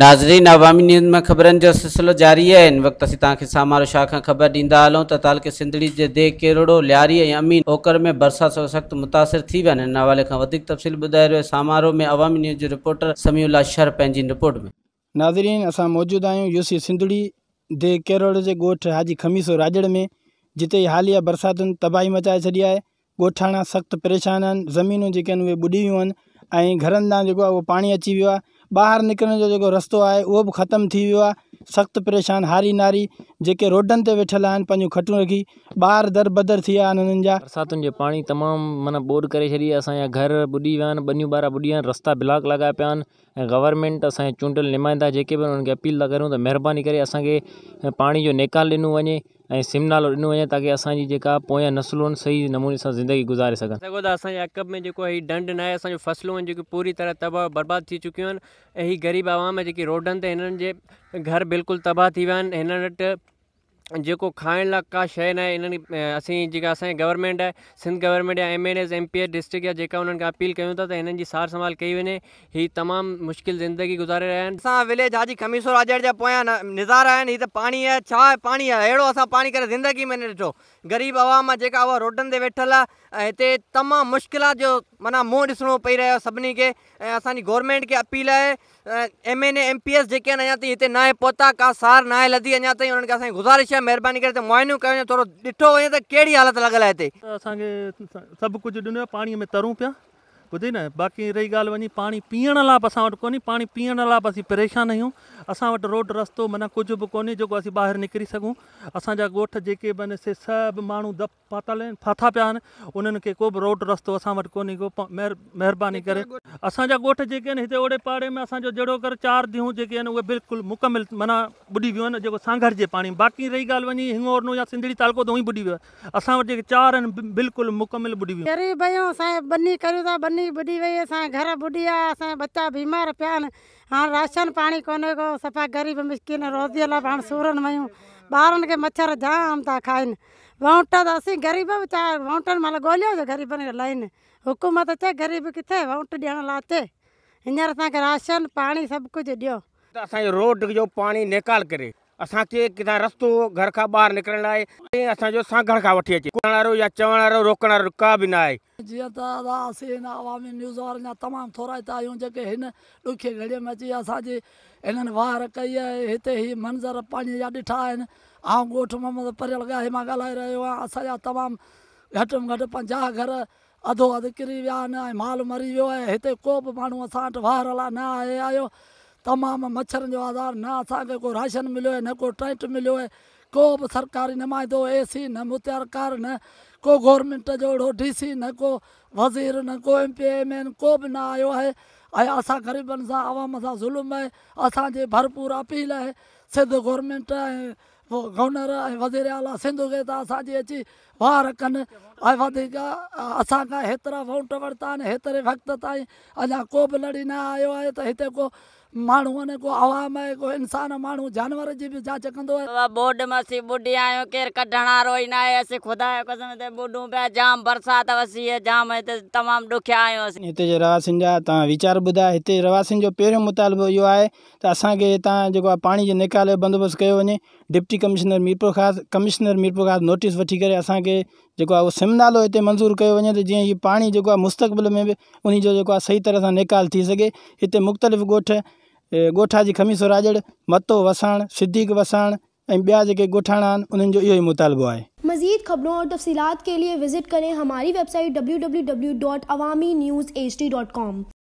नाज़रीन अवामी न्यूज़ में ख़बरनि जो सिलसिलो जारी है इन वक्त असीं तक सामारो शाह खबर ख़बर हलूँ तो ताल के सिंधड़ी के देह किरोड़ो लियारी अमीन ओकर में बरसात से सख्त मुतासिर थी वन इन हवाले का तफ़सील बुधा रहियो सामारो में Awami news reporter reporter Samiullah शर पैं रिपोर्ट में नाज़रीन अस मौजूद आहियूं यूसी सिंधड़ी देह किरोड़ के गोठ हाजी खमीसो राजड़ में जिते हालिया बरसात तबाही मचाए छी है गोठाना सख्त परेशान आहिनि जो जेके आहिनि घर ॿुॾी वियूं वो पानी अची वो बाहर निकिरण जो जो रस्तो आहे उहो भी खत्म थी वो सख्त परेशान हारी नारी जेके रोडन ते वेठल आहिनि पंहिंजूं खटूं रखी ॿार दर बदर थी विया आहिनि हुननि जा बरसातुनि जो पाणी तमामु माना बोर करे छॾी असांजा घर बुडी विया आहिनि बारा ॿार ॿुॾी रस्ता ब्लॉक लगा पिया गवर्नमेंट असांजे चूंडियल निमाइंदा जेके बि उन्हनि अपील था करूं त महिरबानी करे असांखे पानी जो निकाल ॾिनो वञे ऐं सिमनाल ॾिनो वञे ताकी असांजी जेका पोयां सही नमूने से ज़िंदगी गुज़ारे सघनि सघो अकब में जो आहे ढंढ न आहे असांजूं फसलूं पूरी तरह तबाह बर्बाद थी चुक्य ग़रीब आवाम जेकी रोडनि ते घर बिल्कुल तबाह थी विया जेको खाइण लाइ का शइ न आहे असीं जेका असांजी गवर्नमेंट आहे सिंध गवर्नमेंट या M N S M P S district या जेका उन्हनि अपील कयूं था त हिननि जी सार संभाल कई वञे ही तमामु मुश्किल ज़िंदगी गुज़ारे रहिया आहिनि असां विलेज हाजी कमीशोर आजड़ जा पोयां न आहिनि हीअ त पाणी आहे छा आहे पाणी आहे अहिड़ो असां पाणी करे ज़िंदगी में न ॾिठो ग़रीब आवाम जेका उहा रोडनि ते वेठल आहे ऐं हिते तमामु मुश्किलात जो माना मुंहुं ॾिसणो पई रहे सभिनी खे ऐं असांजी गवर्नमेंट खे अपील आहे M N M P S जेके आहिनि अञा ताईं हिते का सार लधी अञा ताईं महिरबानी करे मुआनूं थोरो ॾिठो वञे त कहिड़ी हालत लॻल आहे हिते असांखे सभु कुझु ॾिनो पाणीअ में तरूं पिया ॿुधी न बाक़ी रही ॻाल्हि वञी पाणी पीअण लाइ बि असां वटि कोन्हे पाणी पीअण लाइ बि असीं परेशान आहियूं असां वटि रोड रस्तो माना कुझु बि कोन्हे जेको असीं ॿाहिरि निकिरी सघूं असांजा ॻोठु जेके बि आहिनि सभु माण्हू दप फाथल आहिनि फाता पिया आहिनि उन्हनि खे को बि रोड रस्तो असां वटि कोन्हे को महिरबानी करे असांजा ॻोठु जेके आहिनि हिते ओड़े पाड़े में असांजो जहिड़ो कर चारि धियूं जेके आहिनि उहे बिल्कुलु मुकमिल माना ॿुॾी वियो जेको सांघर जे पाणी बाक़ी रही ॻाल्हि वञी हिुॾी वियो आहे असां वटि जेके चार आहिनि बिल्कुलु किडनी बुडी वई असांजे घर बुडी आहे बच्चा बीमार पिया आहिनि राशन पानी को सफ़ा ग़रीब मिसकिन रोज़ीअ लाइ हाणे सूरनि वयूं ॿारनि मच्छर जाम था खाइनि वाऊंट त असीं ग़रीब बि चाहे वाऊंटनि गरीब ॻोल्हियो हुकूमत चए ग़रीब किथे वाऊंट ॾियण लाइ अचे हींअर असांखे राशन पाणी सभु कुझु ॾियो रोड जो पाणी निकाल करे रस्तो खां जीअं तमाम थोरा आहियूं जेके हिन में अची असांजी हिननि वार कई आहे हिते पंहिंजे ॾिठा आहिनि पंजाह घर अधो अधु किरी विया आहिनि ऐं माल मरी वियो आहे हिते को बि माण्हू असां वटि वारा न आया तमाम मच्छर जो आधार न अस को राशन मिलो है न को टेंट मिलो है को भी सरकारी नुमाइंदो ए सी न मुतियारकार न को गवर्नमेंट जो अहिड़ो डी सी न को वज़ीर न को एम पी एम एन को भी न आयो है अस गरीबन से आवाम से जुलुम है असांजी भरपूर अपील है सिंध गवर्नमेंट गवर्नर वज़ीर आला सिंधु के असि अची वार कन ऐं एतरा वोट वरता वक़्त ताईं अञा को लड़ी न आयो है तो इतने को माण्हूअ को आवाम है को इंसान माण्हू जानवर जी भी जांच कंदो आहे बाबा बोड में असीं ॿुढी आहियूं केरु कढण वारो ई न ख़ुदा है कसम ते ॿुढूं पे जाम बरसात वसी है जाम हिते तमामु ॾुखिया आहियूं असीं इते जे रवासियुनि जा तव्हां वीचार ॿुधायो हिते रवासियुनि जो पहिरियों मुतालबो यो आए त असा के ता आहे पानी जे निकाल बंदोबस्त कयो वने डिप्टी कमिश्नर मीरपुर खास कमिश्नर मीरपुर खास नोटिस वठी करे असा के जो उहो सिम नालो हिते मंज़ूरु कयो वञे त जीअं हीउ पाणी जेको आहे में भी उन्हीं जो जेको सही तरह से निकाल थी सके इतने मुख़्तलिफ़ गोठ गोठा जी खमीसो राजड़ मतो वसाण सिद्दीक वसाण ऐं गोठाना जेके मुतालबो है मज़ीद खबरों और तफसीत के लिए विज़िट करें हमारी website W W W dot Awami news H D dot com